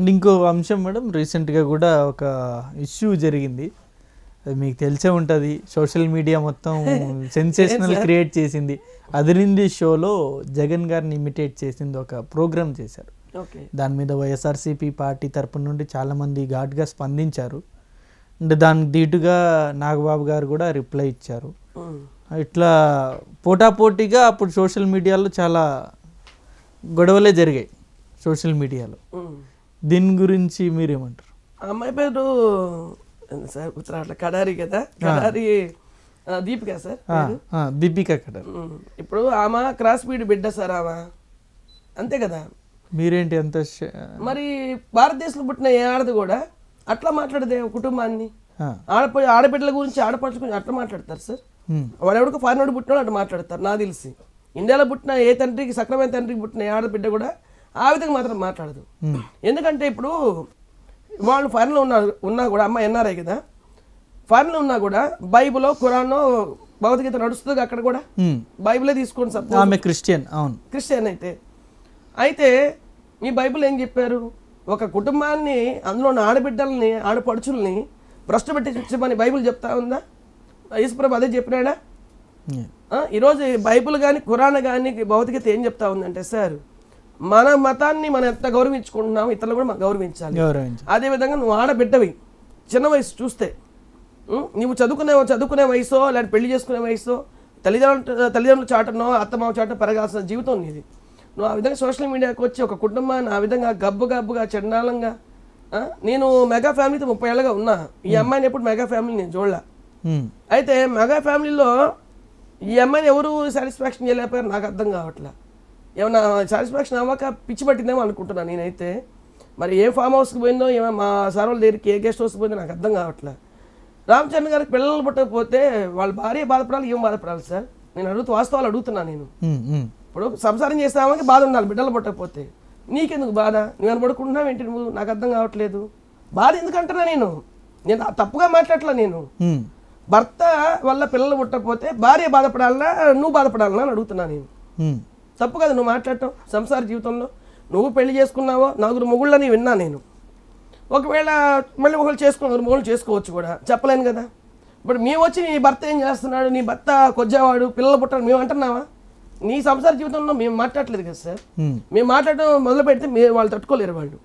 and ఇంకో అంశం madam రీసెంట్గా కూడా ఒక ఇష్యూ జరిగింది అది మీకు తెలిసే ఉంటుంది సోషల్ మీడియా మొత్తం సెన్సేషనల్ క్రియేట్ చేసింది అదిరింది షోలో జగన్ గారిని ఇమిటేట్ చేసింది ఒక ప్రోగ్రామ్ చేశారు దాని మీద వైఎస్ఆర్సీపీ పార్టీ తరపు నుండి చాలామంది ఘాట్గా స్పందించారు అండ్ దానికి దీటుగా నాగబాబు గారు కూడా రిప్లై ఇచ్చారు ఇట్లా పోటాపోటీగా అప్పుడు సోషల్ మీడియాలో చాలా గొడవలే జరిగాయి సోషల్ మీడియాలో దీని గురించి మీరేమంటారు అమ్మాయి పేరు సార్ గుర్తురాట్ల కడారి కదా కడారి దీపిక సార్ దీపిక కడారి ఇప్పుడు ఆమె క్రాస్ బీడ్ బిడ్డ సార్ ఆమె అంతే కదా మీరేంటి అంత మరి భారతదేశంలో పుట్టిన ఏ ఆడది కూడా అట్లా మాట్లాడదే కుటుంబాన్ని ఆడప ఆడబిడ్డల గురించి ఆడపడుచు అట్లా మాట్లాడతారు సార్ వాడెవడికి ఫారిన్ వాడు పుట్టినోడు అట్లా మాట్లాడతారు నాకు తెలిసి ఇండియాలో పుట్టిన ఏ తండ్రికి సక్రమైన తండ్రికి పుట్టిన ఏ ఆడబిడ్డ కూడా ఆ విధంగా మాత్రం మాట్లాడదు ఎందుకంటే ఇప్పుడు వాళ్ళు ఫారెన్లో ఉన్నారు ఉన్నా కూడా అమ్మ ఎన్ఆర్ఐ కదా ఫారెన్లో ఉన్నా కూడా బైబులో ఖురాన్నో భగవద్గీత నడుస్తుంది అక్కడ కూడా బైబిలే తీసుకోండి ఆమె క్రిస్టియన్ అవును క్రిస్టియన్ అయితే అయితే మీ బైబిల్ ఏం చెప్పారు ఒక కుటుంబాన్ని అందులో ఉన్న ఆడబిడ్డల్ని ఆడపడుచుల్ని భ్రష్టు పెట్టి చూపించమని బైబిల్ చెప్తా ఉందా ఈశ్వరభు అదే చెప్పినాడా ఈరోజు బైబిల్ కానీ ఖురాన్ కానీ భౌతికత ఏం చెప్తా ఉందంటే సార్ మన మతాన్ని మనం ఎంత గౌరవించుకుంటున్నామో ఇతరులు కూడా మనం గౌరవించాలి అదేవిధంగా నువ్వు ఆడబిడ్డవి చిన్న వయసు చూస్తే నువ్వు చదువుకునే చదువుకునే వయసో లేదా పెళ్లి చేసుకునే వయసో తల్లిదండ్రులు తల్లిదండ్రులు చాటనో అత్తమావ చాట పెరగాల్సిన జీవితం నీది నువ్వు ఆ విధంగా సోషల్ మీడియాకి వచ్చి ఒక కుటుంబాన్ని ఆ విధంగా గబ్బు గబ్బుగా చండాలంగా నేను మెగా ఫ్యామిలీతో ముప్పై ఏళ్ళగా ఉన్నా ఈ అమ్మాయిని ఎప్పుడు మెగా ఫ్యామిలీ నేను చూడలే అయితే మెగా ఫ్యామిలీలో ఈ అమ్మాయిని ఎవరు సాటిస్ఫాక్షన్ చేయలేకపోయారు నాకు అర్థం కావట్లే ఏమన్నా సాటిస్ఫాక్షన్ అవ్వక పిచ్చి పట్టిందేమో అనుకుంటున్నాను నేనైతే మరి ఏ ఫామ్ హౌస్కి పోయిందో ఏమో మా సార్ వాళ్ళ దగ్గరికి ఏ గెస్ట్ హౌస్కి పోయిందో నాకు అర్థం కావట్లే రామచరణ్ గారికి పిల్లలు పుట్టకపోతే వాళ్ళ భార్య బాధపడాలి ఏం బాధపడాలి సార్ నేను అడుగుతూ వాస్తవాలు అడుగుతున్నాను నేను ఇప్పుడు సంసారం చేస్తామని బాధ ఉండాలి బిడ్డలు పుట్టకపోతే నీకెందుకు బాధ నువ్వు పడుకుంటున్నావు ఏంటి నువ్వు నాకు అర్థం కావట్లేదు బాధ ఎందుకంటున్నా నేను నేను తప్పుగా మాట్లాడలే నేను భర్త వల్ల పిల్లలు పుట్టకపోతే భార్య బాధపడాలన్నా నువ్వు బాధపడాలన్నా అని అడుగుతున్నా నేను తప్పు కదా నువ్వు మాట్లాడటం సంసార జీవితంలో నువ్వు పెళ్లి చేసుకున్నావో నలుగురు మొగుళ్ళని విన్నా నేను ఒకవేళ మళ్ళీ ఒకళ్ళు చేసుకున్న నలుగురు మొగుళ్ళు చేసుకోవచ్చు కూడా చెప్పలేను కదా ఇప్పుడు మేము వచ్చి నీ భర్త ఏం చేస్తున్నాడు నీ భర్త కొజ్జావాడు పిల్లలు పుట్టాడు మేము అంటున్నావా నీ సంసార జీవితంలో మేము మాట్లాడలేదు కదా సార్ మేము మాట్లాడడం మొదలు పెడితే మీరు వాళ్ళు తట్టుకోలేరు వాళ్ళు